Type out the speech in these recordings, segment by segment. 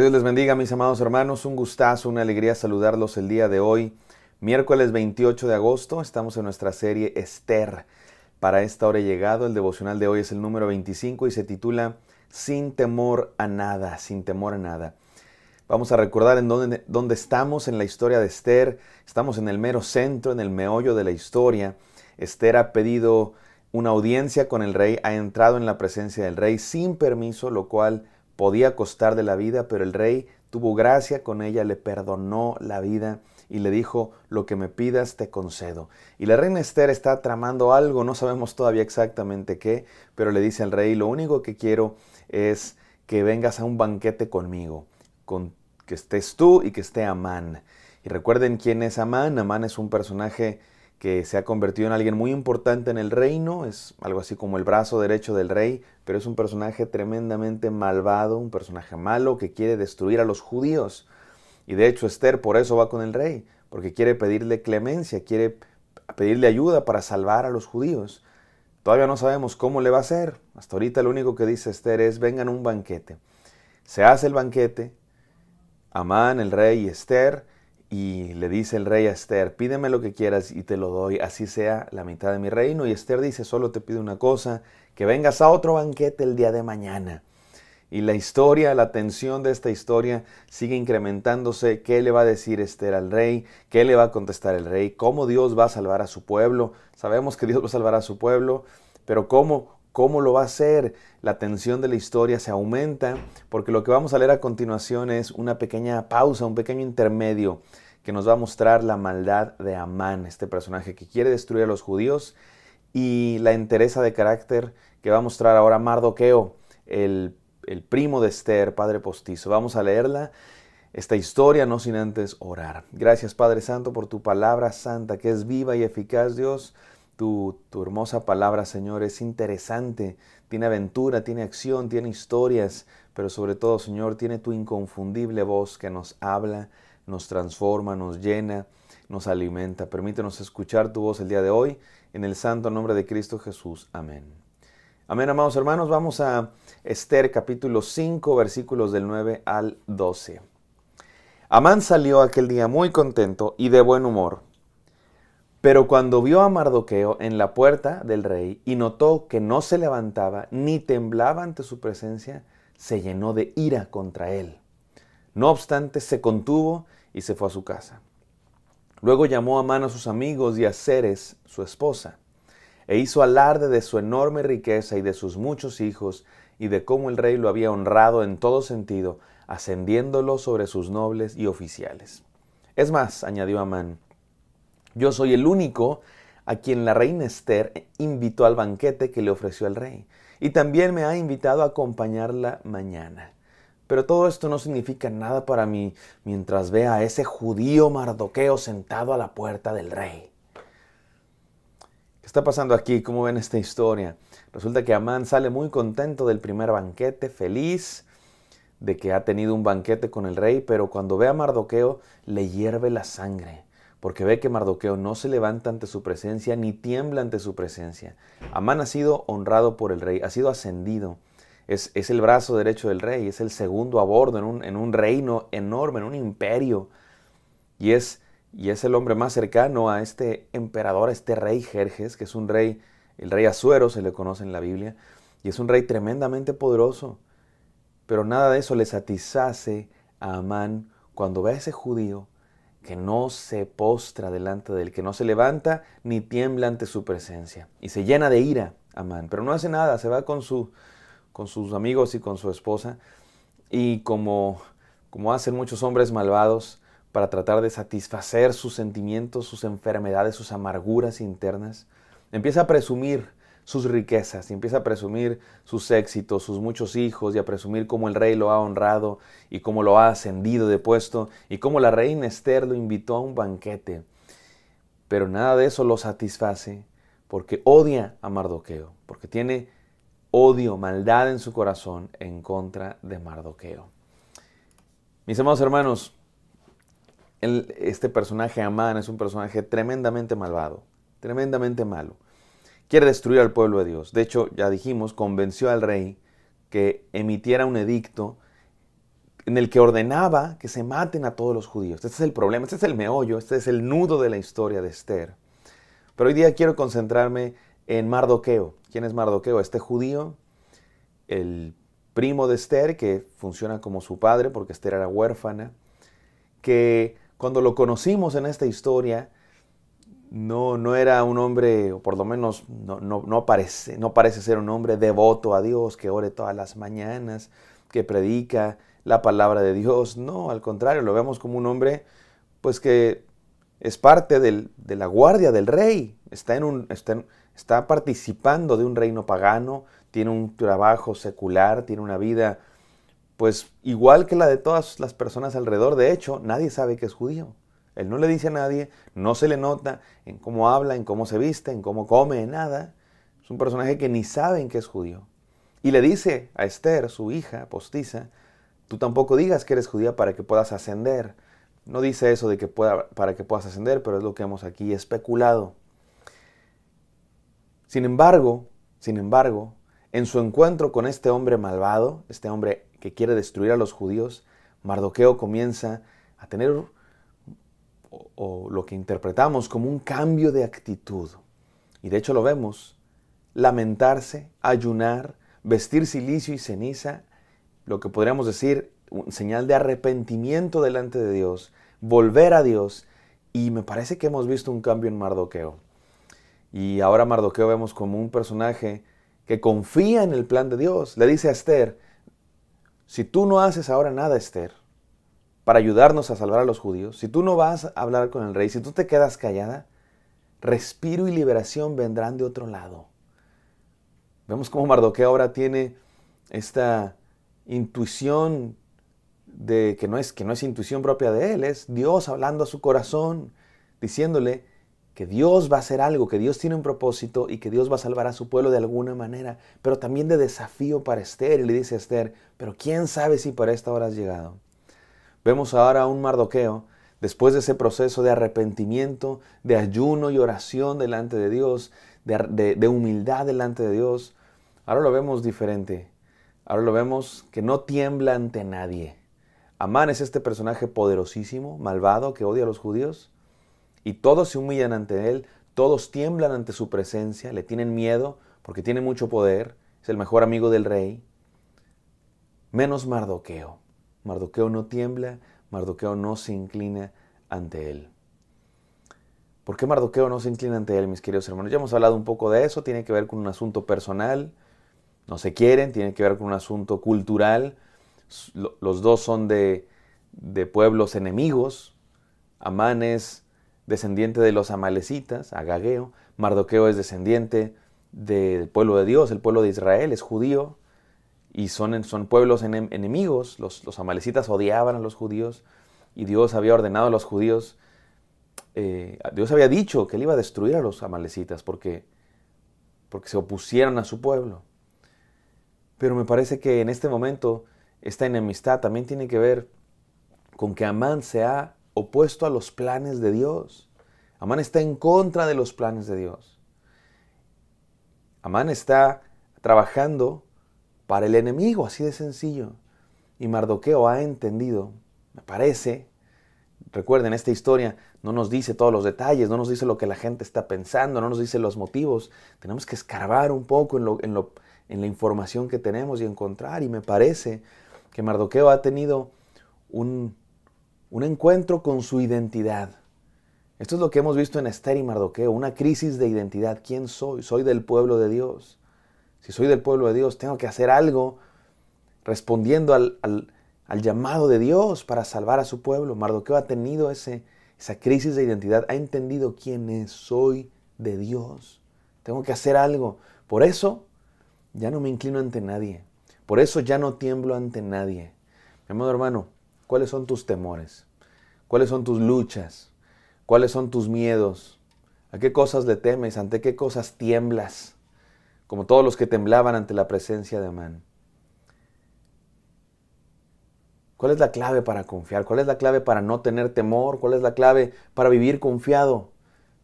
Dios les bendiga, mis amados hermanos. Un gustazo, una alegría saludarlos el día de hoy. Miércoles 28 de agosto, estamos en nuestra serie Esther. Para esta hora he llegado, el devocional de hoy es el número 25 y se titula Sin temor a nada, sin temor a nada. Vamos a recordar en dónde, dónde estamos en la historia de Esther. Estamos en el mero centro, en el meollo de la historia. Esther ha pedido una audiencia con el rey, ha entrado en la presencia del rey sin permiso, lo cual podía costar de la vida, pero el rey tuvo gracia con ella, le perdonó la vida y le dijo, lo que me pidas te concedo. Y la reina Esther está tramando algo, no sabemos todavía exactamente qué, pero le dice al rey, lo único que quiero es que vengas a un banquete conmigo, con, que estés tú y que esté Amán. Y recuerden quién es Amán, Amán es un personaje que se ha convertido en alguien muy importante en el reino, es algo así como el brazo derecho del rey, pero es un personaje tremendamente malvado, un personaje malo que quiere destruir a los judíos. Y de hecho Esther por eso va con el rey, porque quiere pedirle clemencia, quiere pedirle ayuda para salvar a los judíos. Todavía no sabemos cómo le va a hacer. Hasta ahorita lo único que dice Esther es vengan un banquete. Se hace el banquete, Amán, el rey y Esther, y le dice el rey a Esther, pídeme lo que quieras y te lo doy, así sea la mitad de mi reino. Y Esther dice, solo te pido una cosa, que vengas a otro banquete el día de mañana. Y la historia, la tensión de esta historia sigue incrementándose. ¿Qué le va a decir Esther al rey? ¿Qué le va a contestar el rey? ¿Cómo Dios va a salvar a su pueblo? Sabemos que Dios va a salvar a su pueblo, pero ¿cómo, cómo lo va a hacer. La tensión de la historia se aumenta porque lo que vamos a leer a continuación es una pequeña pausa, un pequeño intermedio que nos va a mostrar la maldad de Amán, este personaje que quiere destruir a los judíos, y la entereza de carácter que va a mostrar ahora Mardoqueo, el, el primo de Esther, padre postizo. Vamos a leerla esta historia, no sin antes orar. Gracias Padre Santo por tu palabra santa, que es viva y eficaz, Dios. Tu, hermosa palabra, Señor, es interesante, tiene aventura, tiene acción, tiene historias, pero sobre todo, Señor, tiene tu inconfundible voz que nos habla, nos transforma, nos llena, nos alimenta. Permítenos escuchar tu voz el día de hoy, en el santo nombre de Cristo Jesús. Amén. Amén, amados hermanos. Vamos a Esther capítulo 5, versículos del 9 al 12. Amán salió aquel día muy contento y de buen humor pero cuando vio a Mardoqueo en la puerta del rey y notó que no se levantaba ni temblaba ante su presencia, se llenó de ira contra él. No obstante, se contuvo y se fue a su casa. Luego llamó a mano a sus amigos y a Ceres, su esposa, e hizo alarde de su enorme riqueza y de sus muchos hijos, y de cómo el rey lo había honrado en todo sentido, ascendiéndolo sobre sus nobles y oficiales. Es más, añadió Amán, yo soy el único a quien la reina Esther invitó al banquete que le ofreció el rey. Y también me ha invitado a acompañarla mañana. Pero todo esto no significa nada para mí mientras vea a ese judío mardoqueo sentado a la puerta del rey. ¿Qué está pasando aquí? ¿Cómo ven esta historia? Resulta que Amán sale muy contento del primer banquete, feliz de que ha tenido un banquete con el rey, pero cuando ve a Mardoqueo le hierve la sangre porque ve que Mardoqueo no se levanta ante su presencia ni tiembla ante su presencia. Amán ha sido honrado por el rey, ha sido ascendido. Es, el brazo derecho del rey, es el segundo a bordo en un, reino enorme, en un imperio. Y es, y es, el hombre más cercano a este emperador, a este rey Jerjes, que es un rey, el rey Azuero se le conoce en la Biblia, y es un rey tremendamente poderoso. Pero nada de eso le satisface a Amán cuando ve a ese judío que no se postra delante del que no se levanta ni tiembla ante su presencia. Y se llena de ira Amán, pero no hace nada, se va con, su, con sus amigos y con su esposa. Y como, como hacen muchos hombres malvados para tratar de satisfacer sus sentimientos, sus enfermedades, sus amarguras internas, empieza a presumir sus riquezas y empieza a presumir sus éxitos, sus muchos hijos y a presumir cómo el rey lo ha honrado y cómo lo ha ascendido de puesto y cómo la reina Esther lo invitó a un banquete. Pero nada de eso lo satisface porque odia a Mardoqueo, porque tiene odio, maldad en su corazón en contra de Mardoqueo. Mis amados hermanos, este personaje Amán es un personaje tremendamente malvado, tremendamente malo quiere destruir al pueblo de Dios. De hecho, ya dijimos, convenció al rey que emitiera un edicto en el que ordenaba que se maten a todos los judíos. Este es el problema, este es el meollo, este es el nudo de la historia de Esther. Pero hoy día quiero concentrarme en Mardoqueo. ¿Quién es Mardoqueo? Este judío, el primo de Esther, que funciona como su padre porque Esther era huérfana, que cuando lo conocimos en esta historia, no, no era un hombre, o por lo menos no, no, parece, ser un hombre devoto a Dios, que ore todas las mañanas, que predica la palabra de Dios. No, al contrario, lo vemos como un hombre pues que es parte de la guardia del rey, está, en un, está, está participando de un reino pagano, tiene un trabajo secular, tiene una vida pues igual que la de todas las personas alrededor. De hecho, nadie sabe que es judío. Él no le dice a nadie, no se le nota en cómo habla, en cómo se viste, en cómo come, en nada. Es un personaje que ni saben que es judío. Y le dice a Esther, su hija postiza, tú tampoco digas que eres judía para que puedas ascender. No dice eso de que pueda, para que puedas ascender, pero es lo que hemos aquí especulado. Sin embargo, sin embargo, en su encuentro con este hombre malvado, este hombre que quiere destruir a los judíos, Mardoqueo comienza a tener o, lo que interpretamos como un cambio de actitud. Y de hecho lo vemos. Lamentarse, ayunar, vestir silicio y ceniza, lo que podríamos decir, un señal de arrepentimiento delante de Dios, volver a Dios. Y me parece que hemos visto un cambio en Mardoqueo. Y ahora Mardoqueo vemos como un personaje que confía en el plan de Dios. Le dice a Esther, si tú no haces ahora nada, Esther, para ayudarnos a salvar a los judíos, si tú no vas a hablar con el rey, si tú te quedas callada, respiro y liberación vendrán de otro lado. Vemos cómo Mardoqueo ahora tiene esta intuición de que no es que no es intuición propia de él, es Dios hablando a su corazón, diciéndole que Dios va a hacer algo, que Dios tiene un propósito y que Dios va a salvar a su pueblo de alguna manera, pero también de desafío para Esther. Y le dice a Esther, pero quién sabe si para esta hora has llegado. Vemos ahora a un Mardoqueo, después de ese proceso de arrepentimiento, de ayuno y oración delante de Dios, de, de humildad delante de Dios, ahora lo vemos diferente. Ahora lo vemos que no tiembla ante nadie. Amán es este personaje poderosísimo, malvado, que odia a los judíos. Y todos se humillan ante él, todos tiemblan ante su presencia, le tienen miedo porque tiene mucho poder, es el mejor amigo del rey. Menos Mardoqueo. Mardoqueo no tiembla, Mardoqueo no se inclina ante él. ¿Por qué Mardoqueo no se inclina ante él, mis queridos hermanos? Ya hemos hablado un poco de eso, tiene que ver con un asunto personal, no se quieren, tiene que ver con un asunto cultural, los dos son de, de pueblos enemigos, Amán es descendiente de los amalecitas, Agageo, Mardoqueo es descendiente del pueblo de Dios, el pueblo de Israel, es judío, y son, son pueblos enemigos. Los, amalecitas odiaban a los judíos y Dios había ordenado a los judíos, eh, Dios había dicho que él iba a destruir a los amalecitas porque, porque se opusieron a su pueblo. Pero me parece que en este momento esta enemistad también tiene que ver con que Amán se ha opuesto a los planes de Dios. Amán está en contra de los planes de Dios. Amán está trabajando para el enemigo, así de sencillo. Y Mardoqueo ha entendido, me parece, recuerden, esta historia no nos dice todos los detalles, no nos dice lo que la gente está pensando, no nos dice los motivos. Tenemos que escarbar un poco en, la información que tenemos y encontrar. Y me parece que Mardoqueo ha tenido un, un encuentro con su identidad. Esto es lo que hemos visto en Esther y Mardoqueo, una crisis de identidad. ¿Quién soy? Soy del pueblo de Dios si soy del pueblo de Dios, tengo que hacer algo respondiendo al, llamado de Dios para salvar a su pueblo. Mardoqueo ha tenido ese, esa crisis de identidad, ha entendido quién es, soy de Dios. Tengo que hacer algo. Por eso ya no me inclino ante nadie. Por eso ya no tiemblo ante nadie. Mi amado hermano, ¿cuáles son tus temores? ¿Cuáles son tus luchas? ¿Cuáles son tus miedos? ¿A qué cosas le temes? ¿Ante qué cosas tiemblas? como todos los que temblaban ante la presencia de Amán. ¿Cuál es la clave para confiar? ¿Cuál es la clave para no tener temor? ¿Cuál es la clave para vivir confiado?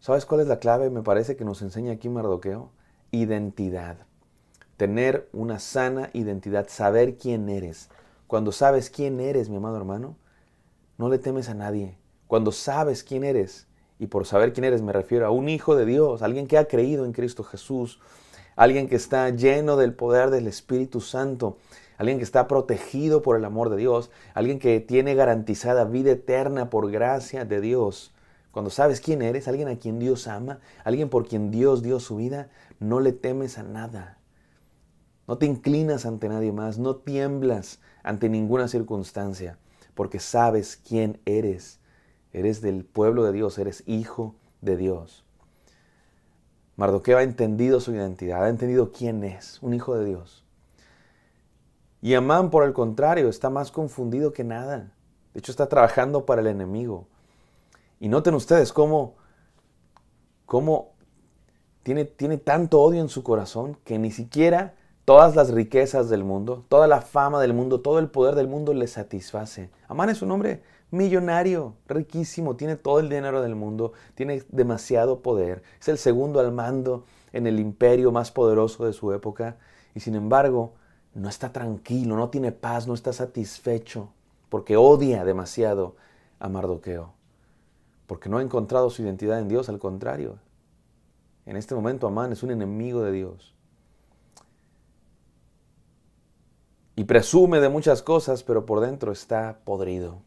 ¿Sabes cuál es la clave? Me parece que nos enseña aquí Mardoqueo. Identidad. Tener una sana identidad, saber quién eres. Cuando sabes quién eres, mi amado hermano, no le temes a nadie. Cuando sabes quién eres, y por saber quién eres me refiero a un hijo de Dios, alguien que ha creído en Cristo Jesús, alguien que está lleno del poder del Espíritu Santo, alguien que está protegido por el amor de Dios, alguien que tiene garantizada vida eterna por gracia de Dios. Cuando sabes quién eres, alguien a quien Dios ama, alguien por quien Dios dio su vida, no le temes a nada. No te inclinas ante nadie más, no tiemblas ante ninguna circunstancia, porque sabes quién eres. Eres del pueblo de Dios, eres hijo de Dios. Mardoqueo ha entendido su identidad, ha entendido quién es, un hijo de Dios. Y Amán, por el contrario, está más confundido que nada. De hecho, está trabajando para el enemigo. Y noten ustedes cómo, cómo tiene, tiene tanto odio en su corazón que ni siquiera todas las riquezas del mundo, toda la fama del mundo, todo el poder del mundo le satisface. Amán es un hombre millonario, riquísimo, tiene todo el dinero del mundo, tiene demasiado poder, es el segundo al mando en el imperio más poderoso de su época y sin embargo no está tranquilo, no tiene paz, no está satisfecho porque odia demasiado a Mardoqueo, porque no ha encontrado su identidad en Dios, al contrario. En este momento Amán es un enemigo de Dios. Y presume de muchas cosas, pero por dentro está podrido.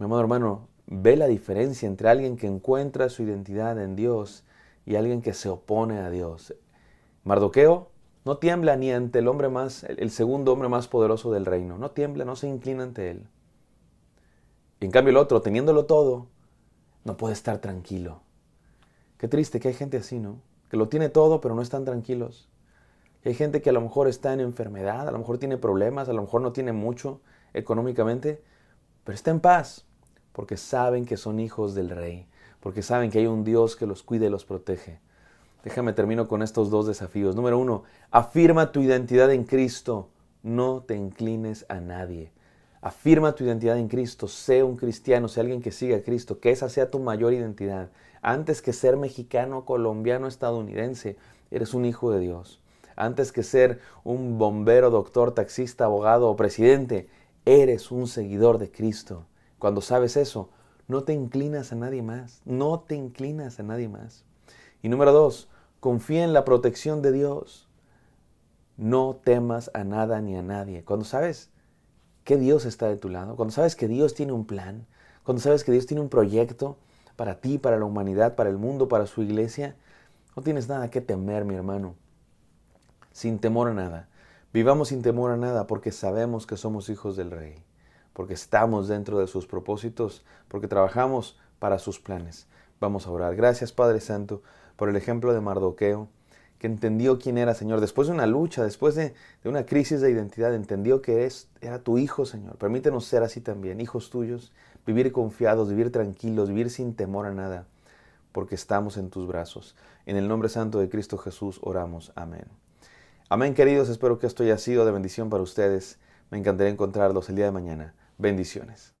Mi amado hermano, ve la diferencia entre alguien que encuentra su identidad en Dios y alguien que se opone a Dios. Mardoqueo no tiembla ni ante el hombre más, el segundo hombre más poderoso del reino. No tiembla, no se inclina ante él. Y en cambio el otro, teniéndolo todo, no puede estar tranquilo. Qué triste que hay gente así, ¿no? Que lo tiene todo, pero no están tranquilos. Hay gente que a lo mejor está en enfermedad, a lo mejor tiene problemas, a lo mejor no tiene mucho económicamente, pero está en paz porque saben que son hijos del rey, porque saben que hay un Dios que los cuida y los protege. Déjame termino con estos dos desafíos. Número uno, afirma tu identidad en Cristo, no te inclines a nadie. Afirma tu identidad en Cristo, sé un cristiano, sé alguien que siga a Cristo, que esa sea tu mayor identidad. Antes que ser mexicano, colombiano, estadounidense, eres un hijo de Dios. Antes que ser un bombero, doctor, taxista, abogado o presidente, eres un seguidor de Cristo. Cuando sabes eso, no te inclinas a nadie más, no te inclinas a nadie más. Y número dos, confía en la protección de Dios. No temas a nada ni a nadie. Cuando sabes que Dios está de tu lado, cuando sabes que Dios tiene un plan, cuando sabes que Dios tiene un proyecto para ti, para la humanidad, para el mundo, para su iglesia, no tienes nada que temer, mi hermano. Sin temor a nada. Vivamos sin temor a nada porque sabemos que somos hijos del Rey porque estamos dentro de sus propósitos, porque trabajamos para sus planes. Vamos a orar. Gracias Padre Santo por el ejemplo de Mardoqueo, que entendió quién era Señor. Después de una lucha, después de, una crisis de identidad, entendió que eres, era tu hijo Señor. Permítenos ser así también, hijos tuyos, vivir confiados, vivir tranquilos, vivir sin temor a nada, porque estamos en tus brazos. En el nombre santo de Cristo Jesús oramos. Amén. Amén queridos, espero que esto haya sido de bendición para ustedes. Me encantaría encontrarlos el día de mañana Bendiciones.